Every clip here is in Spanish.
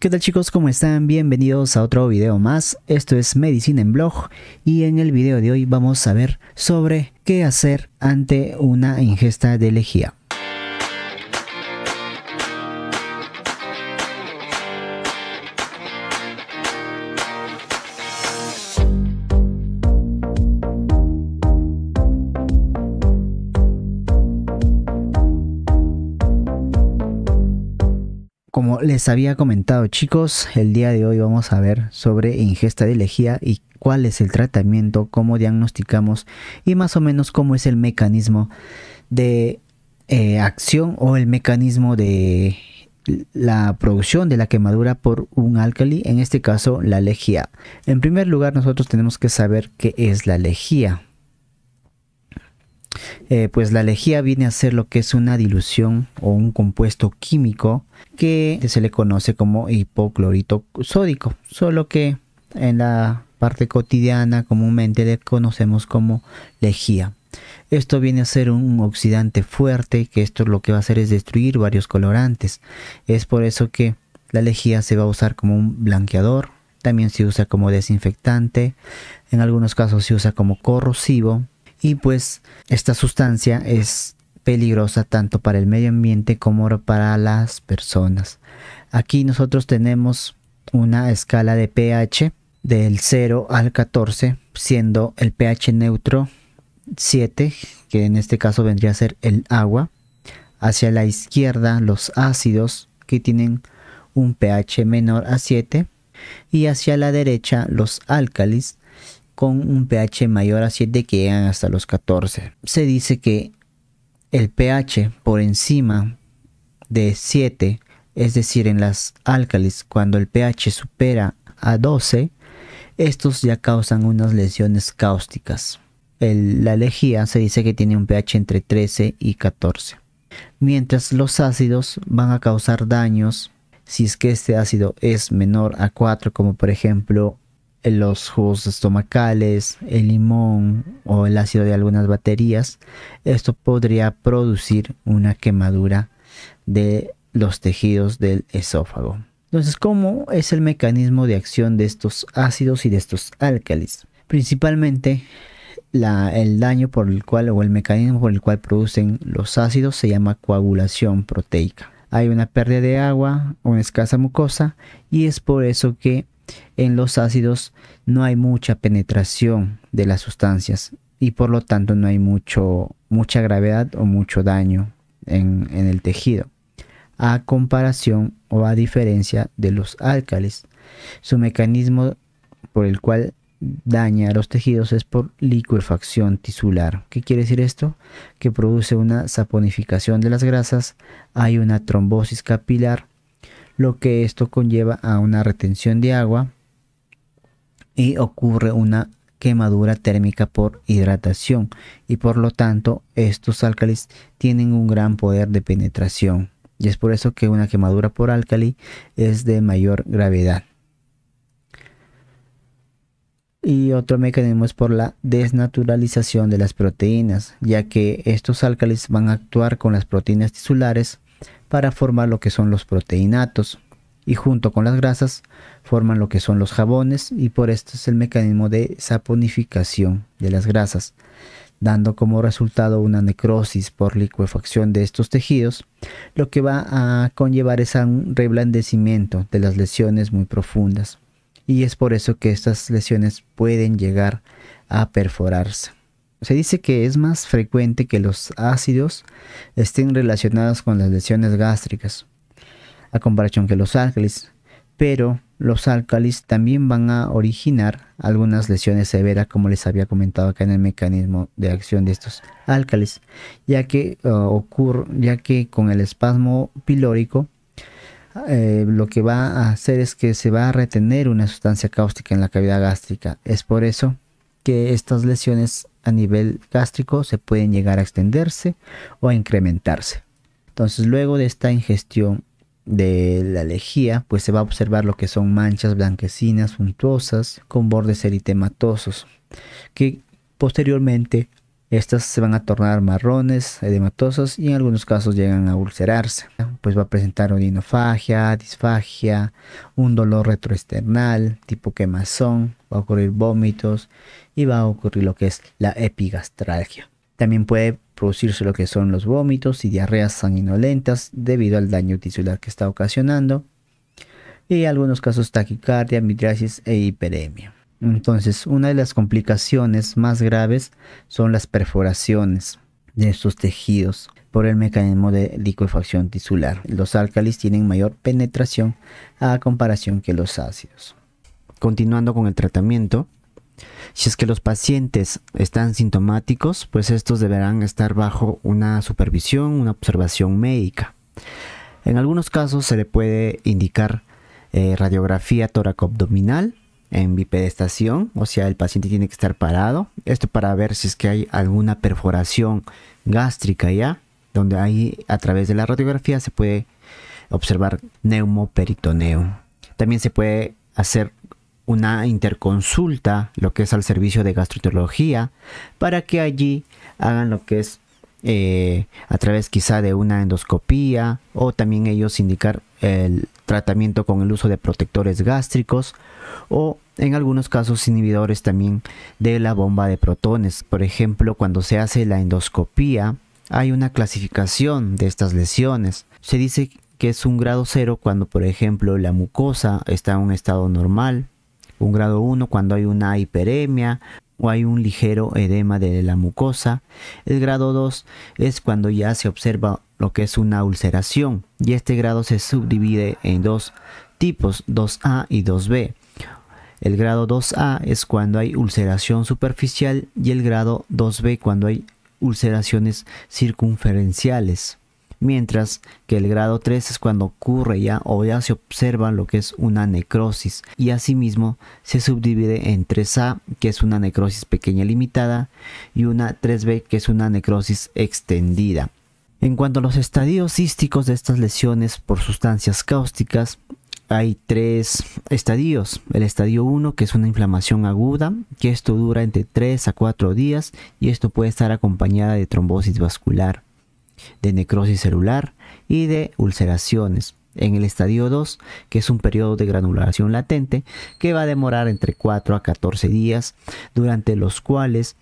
¿Qué tal chicos? ¿Cómo están? Bienvenidos a otro video más. Esto es Medicina en Blog y en el video de hoy vamos a ver sobre qué hacer ante una ingesta de lejía. Como les había comentado chicos, el día de hoy vamos a ver sobre ingesta de lejía y cuál es el tratamiento, cómo diagnosticamos y más o menos cómo es el mecanismo de eh, acción o el mecanismo de la producción de la quemadura por un álcali, en este caso la lejía. En primer lugar nosotros tenemos que saber qué es la lejía. Eh, pues la lejía viene a ser lo que es una dilución o un compuesto químico que se le conoce como hipoclorito sódico, solo que en la parte cotidiana comúnmente le conocemos como lejía. Esto viene a ser un oxidante fuerte que esto lo que va a hacer es destruir varios colorantes. Es por eso que la lejía se va a usar como un blanqueador, también se usa como desinfectante, en algunos casos se usa como corrosivo y pues esta sustancia es peligrosa tanto para el medio ambiente como para las personas. Aquí nosotros tenemos una escala de pH del 0 al 14, siendo el pH neutro 7, que en este caso vendría a ser el agua. Hacia la izquierda los ácidos que tienen un pH menor a 7 y hacia la derecha los álcalis con un pH mayor a 7 que llegan hasta los 14. Se dice que el pH por encima de 7, es decir, en las álcalis, cuando el pH supera a 12, estos ya causan unas lesiones cáusticas. la lejía se dice que tiene un pH entre 13 y 14. Mientras los ácidos van a causar daños si es que este ácido es menor a 4, como por ejemplo los jugos estomacales, el limón o el ácido de algunas baterías, esto podría producir una quemadura de los tejidos del esófago. Entonces, ¿cómo es el mecanismo de acción de estos ácidos y de estos álcalis? Principalmente, el daño por el cual o el mecanismo por el cual producen los ácidos se llama coagulación proteica. Hay una pérdida de agua, una escasa mucosa y es por eso que en los ácidos no hay mucha penetración de las sustancias y por lo tanto no hay mucha gravedad o mucho daño en, el tejido, a comparación o a diferencia de los álcalis. Su mecanismo por el cual daña a los tejidos es por liquefacción tisular. ¿Qué quiere decir esto? Que produce una saponificación de las grasas, hay una trombosis capilar lo que esto conlleva a una retención de agua y ocurre una quemadura térmica por hidratación y por lo tanto estos álcalis tienen un gran poder de penetración y es por eso que una quemadura por álcali es de mayor gravedad. Y otro mecanismo es por la desnaturalización de las proteínas, ya que estos álcalis van a actuar con las proteínas tisulares para formar lo que son los proteinatos y junto con las grasas forman lo que son los jabones y por esto es el mecanismo de saponificación de las grasas, dando como resultado una necrosis por liquefacción de estos tejidos, lo que va a conllevar es a un reblandecimiento de las lesiones muy profundas y es por eso que estas lesiones pueden llegar a perforarse. Se dice que es más frecuente que los ácidos estén relacionados con las lesiones gástricas, a comparación que los álcalis, pero los álcalis también van a originar algunas lesiones severas, como les había comentado acá en el mecanismo de acción de estos álcalis, ya que, eh, ocurre, ya que con el espasmo pilórico eh, lo que va a hacer es que se va a retener una sustancia cáustica en la cavidad gástrica. Es por eso que estas lesiones a nivel gástrico se pueden llegar a extenderse o a incrementarse. Entonces luego de esta ingestión de la lejía, pues se va a observar lo que son manchas blanquecinas, puntuosas. con bordes eritematosos, que posteriormente estas se van a tornar marrones, edematosas y en algunos casos llegan a ulcerarse. Pues va a presentar odinofagia, disfagia, un dolor retroesternal, tipo quemazón, va a ocurrir vómitos y va a ocurrir lo que es la epigastralgia. También puede producirse lo que son los vómitos y diarreas sanguinolentas debido al daño tisular que está ocasionando y en algunos casos taquicardia, midriasis e hiperemia. Entonces, una de las complicaciones más graves son las perforaciones de estos tejidos por el mecanismo de liquefacción tisular. Los álcalis tienen mayor penetración a comparación que los ácidos. Continuando con el tratamiento, si es que los pacientes están sintomáticos, pues estos deberán estar bajo una supervisión, una observación médica. En algunos casos se le puede indicar eh, radiografía radiografía abdominal en bipedestación, o sea, el paciente tiene que estar parado. Esto para ver si es que hay alguna perforación gástrica ya, donde ahí a través de la radiografía se puede observar neumoperitoneo. También se puede hacer una interconsulta, lo que es al servicio de gastroenterología, para que allí hagan lo que es eh, a través quizá de una endoscopía o también ellos indicar el, tratamiento con el uso de protectores gástricos o en algunos casos inhibidores también de la bomba de protones. Por ejemplo, cuando se hace la endoscopía, hay una clasificación de estas lesiones. Se dice que es un grado cero cuando, por ejemplo, la mucosa está en un estado normal, un grado 1 cuando hay una hiperemia, o hay un ligero edema de la mucosa. El grado 2 es cuando ya se observa lo que es una ulceración y este grado se subdivide en dos tipos, 2A y 2B. El grado 2A es cuando hay ulceración superficial y el grado 2B cuando hay ulceraciones circunferenciales mientras que el grado 3 es cuando ocurre ya o ya se observa lo que es una necrosis y asimismo se subdivide en 3A que es una necrosis pequeña limitada y una 3B que es una necrosis extendida. En cuanto a los estadios císticos de estas lesiones por sustancias cáusticas, hay tres estadios. El estadio 1, que es una inflamación aguda, que esto dura entre 3 a 4 días y esto puede estar acompañada de trombosis vascular de necrosis celular y de ulceraciones. En el estadio 2, que es un periodo de granulación latente que va a demorar entre 4 a 14 días, durante los cuales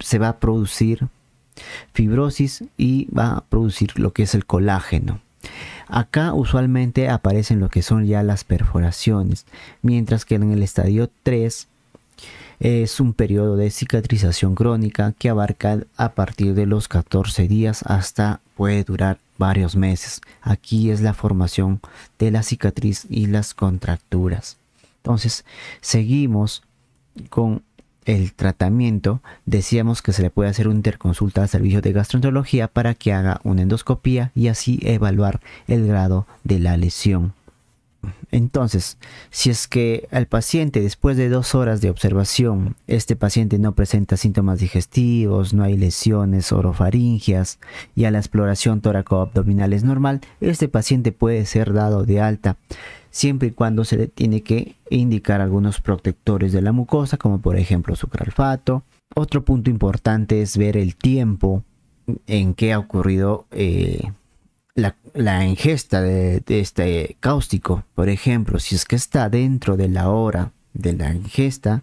se va a producir fibrosis y va a producir lo que es el colágeno. Acá usualmente aparecen lo que son ya las perforaciones, mientras que en el estadio 3 es un periodo de cicatrización crónica que abarca a partir de los 14 días hasta puede durar varios meses. Aquí es la formación de la cicatriz y las contracturas. Entonces, seguimos con el tratamiento. Decíamos que se le puede hacer una interconsulta al servicio de gastroenterología para que haga una endoscopía y así evaluar el grado de la lesión. Entonces, si es que al paciente después de dos horas de observación, este paciente no presenta síntomas digestivos, no hay lesiones orofaringias y a la exploración tóraco-abdominal es normal, este paciente puede ser dado de alta, siempre y cuando se le tiene que indicar algunos protectores de la mucosa, como por ejemplo sucralfato. Otro punto importante es ver el tiempo en que ha ocurrido eh, la, ingesta de, este cáustico, por ejemplo, si es que está dentro de la hora de la ingesta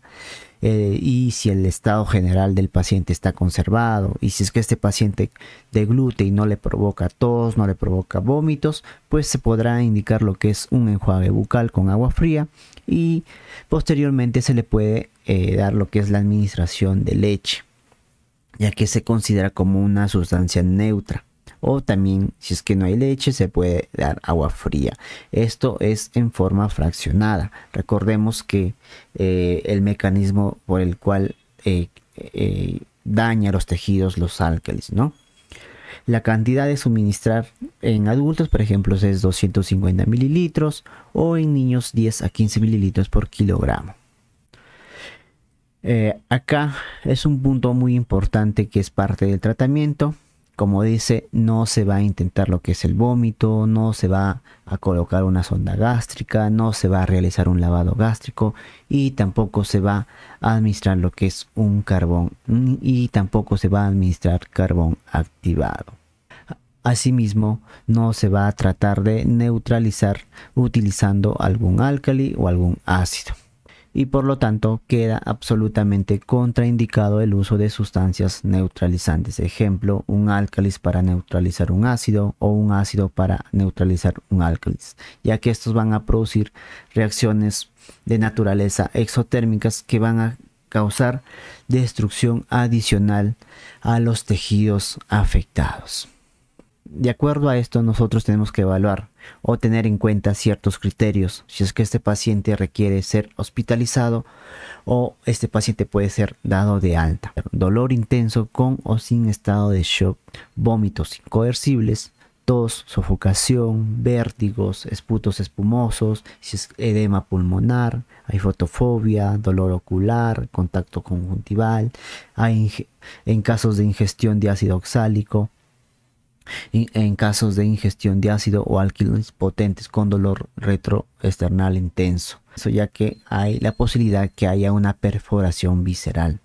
eh, y si el estado general del paciente está conservado y si es que este paciente deglute y no le provoca tos, no le provoca vómitos, pues se podrá indicar lo que es un enjuague bucal con agua fría y posteriormente se le puede eh, dar lo que es la administración de leche ya que se considera como una sustancia neutra o también si es que no hay leche se puede dar agua fría. Esto es en forma fraccionada. Recordemos que eh, el mecanismo por el cual eh, eh, daña los tejidos los álcalis, ¿no? La cantidad de suministrar en adultos, por ejemplo, es 250 mililitros o en niños 10 a 15 mililitros por kilogramo. acá es un punto muy importante que es parte del tratamiento como dice, no se va a intentar lo que es el vómito, no se va a colocar una sonda gástrica, no se va a realizar un lavado gástrico y tampoco se va a administrar lo que es un carbón y tampoco se va a administrar carbón activado. Asimismo, no se va a tratar de neutralizar utilizando algún álcali o algún ácido y por lo tanto queda absolutamente contraindicado el uso de sustancias neutralizantes. Ejemplo, un álcalis para neutralizar un ácido o un ácido para neutralizar un álcalis, ya que estos van a producir reacciones de naturaleza exotérmicas que van a causar destrucción adicional a los tejidos afectados de acuerdo a esto nosotros tenemos que evaluar o tener en cuenta ciertos criterios, si es que este paciente requiere ser hospitalizado o este paciente puede ser dado de alta. Dolor intenso con o sin estado de shock, vómitos incoercibles, tos, sofocación, vértigos, esputos espumosos, si es edema pulmonar, hay fotofobia, dolor ocular, contacto conjuntival, en casos de ingestión de ácido oxálico, en casos de ingestión de ácido o alquilones potentes con dolor retroesternal intenso. Eso ya que hay la posibilidad que haya una perforación visceral.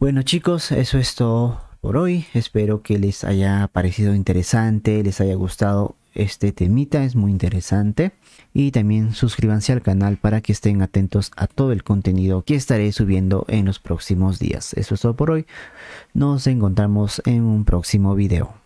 Bueno chicos, eso es todo por hoy. Espero que les haya parecido interesante, les haya gustado este temita, es muy interesante. Y también suscríbanse al canal para que estén atentos a todo el contenido que estaré subiendo en los próximos días. Eso es todo por hoy. Nos encontramos en un próximo video.